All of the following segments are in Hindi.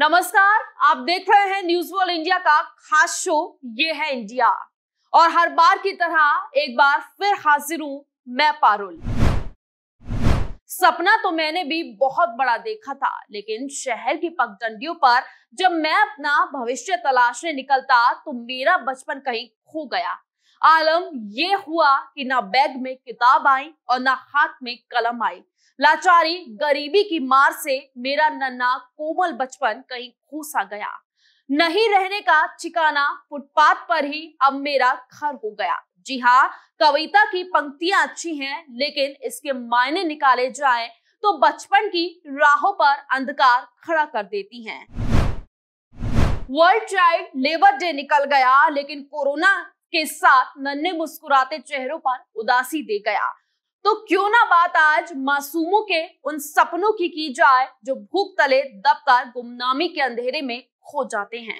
नमस्कार आप देख रहे हैं न्यूज वर्ल्ड इंडिया का खास शो ये है इंडिया और हर बार की तरह एक बार फिर हाजिर हूं मैं पारुल सपना तो मैंने भी बहुत बड़ा देखा था लेकिन शहर की पगडंडियों पर जब मैं अपना भविष्य तलाशने निकलता तो मेरा बचपन कहीं खो गया आलम ये हुआ कि ना बैग में किताब आई और ना हाथ में कलम आई लाचारी गरीबी की मार से मेरा नन्ना कोमल बचपन कहीं खूसा गया नहीं रहने का चिकाना फुटपाथ पर ही अब मेरा घर हो गया जी हाँ कविता की पंक्तियां अच्छी हैं लेकिन इसके मायने निकाले जाए तो बचपन की राहों पर अंधकार खड़ा कर देती हैं वर्ल्ड चाइल्ड लेबर डे निकल गया लेकिन कोरोना के साथ नन्हे मुस्कुराते चेहरों पर उदासी दे गया तो क्यों ना बात आज मासूमों के उन सपनों की की जाए जो भूख तले दबकर गुमनामी के अंधेरे में खो जाते हैं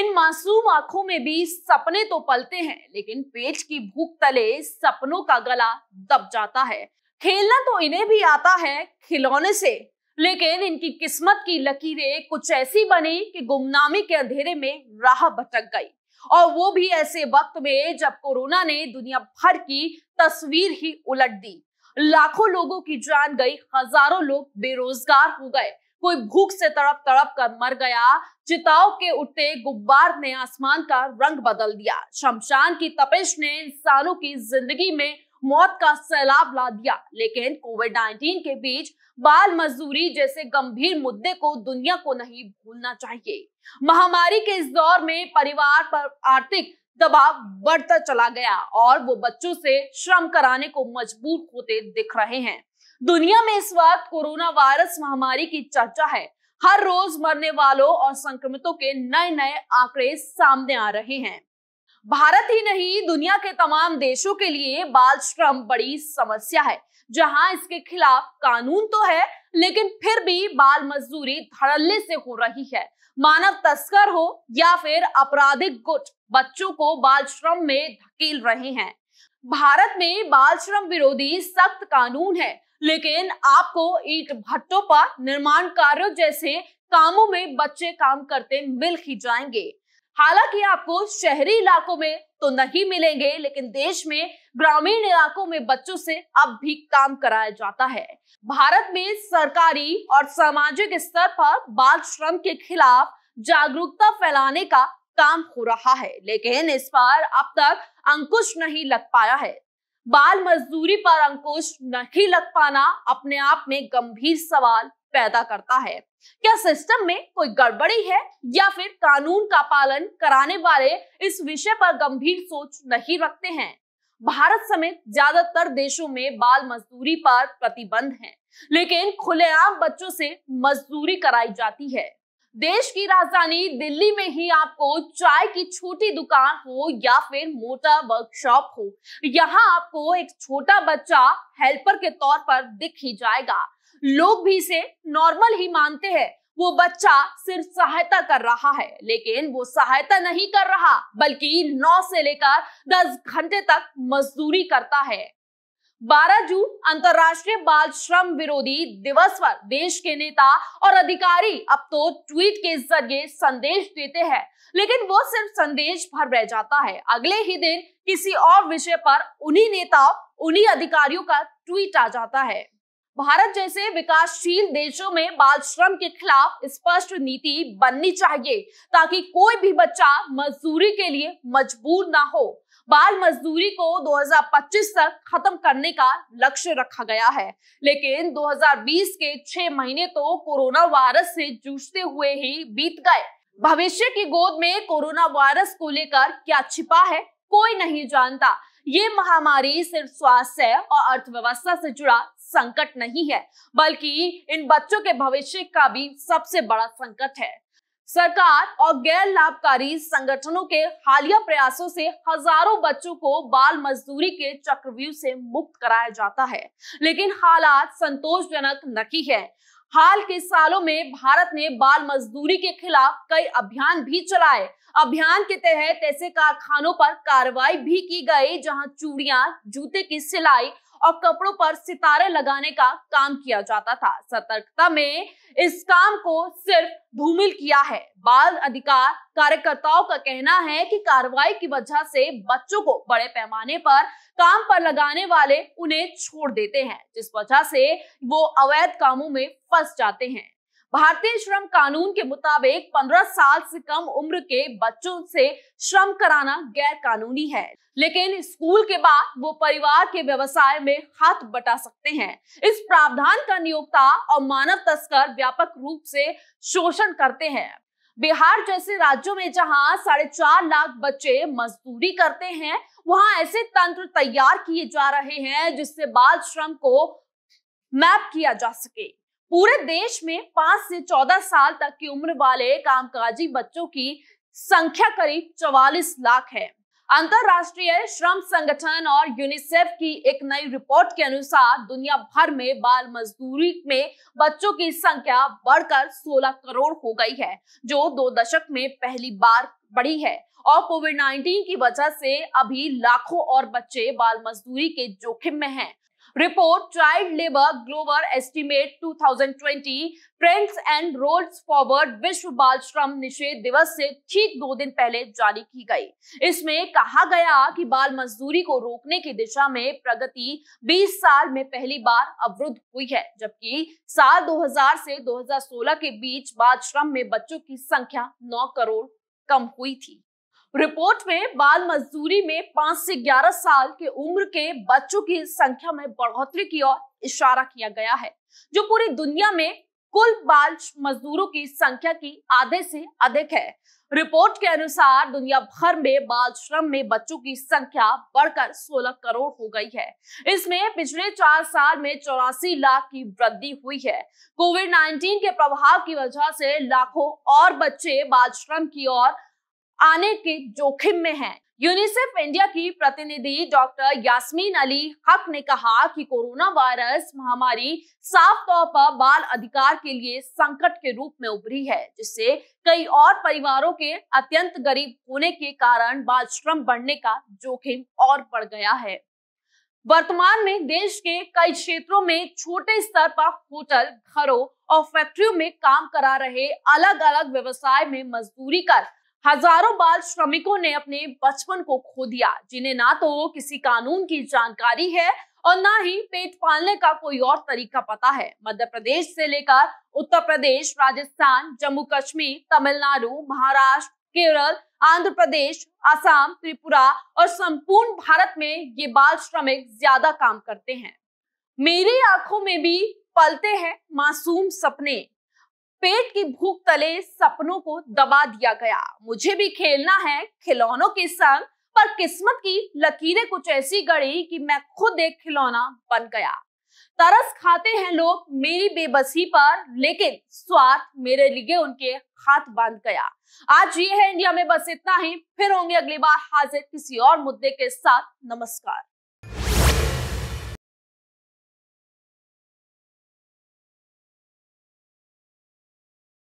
इन मासूम आंखों में भी सपने तो पलते हैं लेकिन पेट की भूख तले सपनों का गला दब जाता है खेलना तो इन्हें भी आता है खिलौने से लेकिन इनकी किस्मत की लकीरें कुछ ऐसी बनी कि गुमनामी के अंधेरे में राह भटक गई और वो भी ऐसे वक्त में जब कोरोना ने दुनिया भर की तस्वीर ही उलट दी लाखों लोगों की जान गई हजारों लोग बेरोजगार हो गए कोई भूख से तड़प तड़प कर मर गया चिताव के उठते गुब्बार ने आसमान का रंग बदल दिया शमशान की तपिश ने इंसानों की जिंदगी में मौत का सैलाब ला दिया लेकिन कोविड 19 के बीच बाल मजदूरी जैसे गंभीर मुद्दे को दुनिया को नहीं भूलना चाहिए महामारी के इस दौर में परिवार पर आर्थिक दबाव बढ़ता चला गया और वो बच्चों से श्रम कराने को मजबूर होते दिख रहे हैं दुनिया में इस वक्त कोरोना वायरस महामारी की चर्चा है हर रोज मरने वालों और संक्रमितों के नए नए आंकड़े सामने आ रहे हैं भारत ही नहीं दुनिया के तमाम देशों के लिए बाल श्रम बड़ी समस्या है जहां इसके खिलाफ कानून तो है लेकिन फिर भी बाल मजदूरी धड़ल्ले से हो रही है मानव तस्कर हो या फिर आपराधिक गुट बच्चों को बाल श्रम में धकेल रहे हैं भारत में बाल श्रम विरोधी सख्त कानून है लेकिन आपको ईट भट्टों पर निर्माण कार्यों जैसे कामों में बच्चे काम करते मिल ही जाएंगे हालांकि आपको शहरी इलाकों में तो नहीं मिलेंगे लेकिन देश में ग्रामीण इलाकों में बच्चों से अब भी काम कराया जाता है भारत में सरकारी और सामाजिक स्तर पर बाल श्रम के खिलाफ जागरूकता फैलाने का काम हो रहा है लेकिन इस पर अब तक अंकुश नहीं लग पाया है बाल मजदूरी पर अंकुश नहीं लग पाना अपने आप में गंभीर सवाल पैदा करता है क्या सिस्टम में कोई गड़बड़ी है या फिर कानून का पालन कराने वाले इस विषय पर गंभीर सोच नहीं रखते हैं भारत समेत ज्यादातर देशों में बाल मजदूरी पर प्रतिबंध है लेकिन खुलेआम बच्चों से मजदूरी कराई जाती है देश की राजधानी दिल्ली में ही आपको चाय की छोटी दुकान हो या फिर मोटा वर्कशॉप हो यहाँ आपको एक छोटा बच्चा हेल्पर के तौर पर दिख ही जाएगा लोग भी इसे नॉर्मल ही मानते हैं वो बच्चा सिर्फ सहायता कर रहा है लेकिन वो सहायता नहीं कर रहा बल्कि 9 से लेकर 10 घंटे तक मजदूरी करता है 12 जून अंतर्राष्ट्रीय बाल श्रम विरोधी दिवस पर देश के नेता और अधिकारी अब तो ट्वीट के जरिए संदेश देते हैं लेकिन वो सिर्फ संदेश भर रह जाता है अगले ही दिन किसी और विषय पर उन्हीं नेताओं उन्हीं अधिकारियों का ट्वीट आ जाता है भारत जैसे विकासशील देशों में बाल श्रम के खिलाफ स्पष्ट नीति बननी चाहिए ताकि कोई भी बच्चा मजदूरी के लिए मजबूर ना हो बाल मजदूरी को 2025 तक खत्म करने का लक्ष्य रखा गया है लेकिन 2020 के छह महीने तो कोरोना वायरस से जूझते हुए ही बीत गए भविष्य की गोद में कोरोना वायरस को लेकर क्या छिपा है कोई नहीं जानता ये महामारी सिर्फ स्वास्थ्य और अर्थव्यवस्था से जुड़ा संकट नहीं है बल्कि इन बच्चों के भविष्य का भी सबसे बड़ा संकट है सरकार और गैर लाभकारी संगठनों के हालिया प्रयासों से हजारों बच्चों को बाल मजदूरी के चक्रव्यूह से मुक्त कराया जाता है लेकिन हालात संतोषजनक नहीं है हाल के सालों में भारत ने बाल मजदूरी के खिलाफ कई अभियान भी चलाए अभियान के तहत ऐसे कारखानों पर कार्रवाई भी की गई जहां चूड़ियां जूते की सिलाई और कपड़ों पर सितारे लगाने का काम किया जाता था सतर्कता में इस काम को सिर्फ धूमिल किया है बाल अधिकार कार्यकर्ताओं का कहना है कि कार्रवाई की वजह से बच्चों को बड़े पैमाने पर काम पर लगाने वाले उन्हें छोड़ देते हैं जिस वजह से वो अवैध कामों में फंस जाते हैं भारतीय श्रम कानून के मुताबिक 15 साल से कम उम्र के बच्चों से श्रम कराना गैर कानूनी है लेकिन स्कूल के बाद वो परिवार के व्यवसाय में हाथ बटा सकते हैं इस प्रावधान का नियोक्ता और मानव तस्कर व्यापक रूप से शोषण करते हैं बिहार जैसे राज्यों में जहां साढ़े चार लाख बच्चे मजदूरी करते हैं वहां ऐसे तंत्र तैयार किए जा रहे हैं जिससे बाल श्रम को मैप किया जा सके पूरे देश में पांच से चौदह साल तक की उम्र वाले कामकाजी बच्चों की संख्या करीब चौवालीस लाख है अंतरराष्ट्रीय श्रम संगठन और यूनिसेफ की एक नई रिपोर्ट के अनुसार दुनिया भर में बाल मजदूरी में बच्चों की संख्या बढ़कर 16 करोड़ हो गई है जो दो दशक में पहली बार बढ़ी है और कोविड 19 की वजह से अभी लाखों और बच्चे बाल मजदूरी के जोखिम में हैं। Report child labour global estimate 2020 thousand and rolls forward विश्व बाल श्रम निषेध दिवस से ठीक दो दिन पहले जारी की गई इसमें कहा गया कि बाल मजदूरी को रोकने की दिशा में प्रगति 20 साल में पहली बार अवरुद्ध हुई है जबकि साल 2000 से 2016 के बीच बाल श्रम में बच्चों की संख्या 9 करोड़ कम हुई थी रिपोर्ट में बाल मजदूरी में पांच से ग्यारह साल के उम्र के बच्चों की संख्या में बढ़ोतरी की ओर इशारा किया गया है जो पूरी दुनिया में कुल बाल मजदूरों की संख्या की आधे से अधिक है रिपोर्ट के अनुसार दुनिया भर में बाल श्रम में बच्चों की संख्या बढ़कर 16 करोड़ हो गई है इसमें पिछले चार साल में चौरासी लाख की वृद्धि हुई है कोविड 19 के प्रभाव की वजह से लाखों और बच्चे बाल श्रम की ओर आने के जोखिम में है यूनिसेफ इंडिया की प्रतिनिधि डॉक्टर यास्मीन अली हक ने कहा कि कोरोना वायरस महामारी साफ तौर पर बाल अधिकार के लिए संकट के रूप में उभरी है जिससे कई और परिवारों के अत्यंत गरीब होने के कारण बाल श्रम बढ़ने का जोखिम और बढ़ गया है वर्तमान में देश के कई क्षेत्रों में छोटे स्तर पर होटल घरों और फैक्ट्रियों में काम करा रहे अलग अलग व्यवसाय में मजदूरी कर हजारों बाल श्रमिकों ने अपने बचपन को खो दिया जिन्हें ना तो किसी कानून की जानकारी है और ना ही पेट पालने का कोई और तरीका पता है मध्य प्रदेश से लेकर उत्तर प्रदेश राजस्थान जम्मू कश्मीर तमिलनाडु महाराष्ट्र केरल आंध्र प्रदेश आसाम त्रिपुरा और संपूर्ण भारत में ये बाल श्रमिक ज्यादा काम करते हैं मेरी आंखों में भी पलते हैं मासूम सपने पेट की भूख तले सपनों को दबा दिया गया मुझे भी खेलना है खिलौनों के संग पर किस्मत की लकीरें कुछ ऐसी गड़ी कि मैं खुद एक खिलौना बन गया तरस खाते हैं लोग मेरी बेबसी पर लेकिन स्वार्थ मेरे लिए उनके हाथ बांध गया आज ये है इंडिया में बस इतना ही फिर होंगे अगली बार हाजिर किसी और मुद्दे के साथ नमस्कार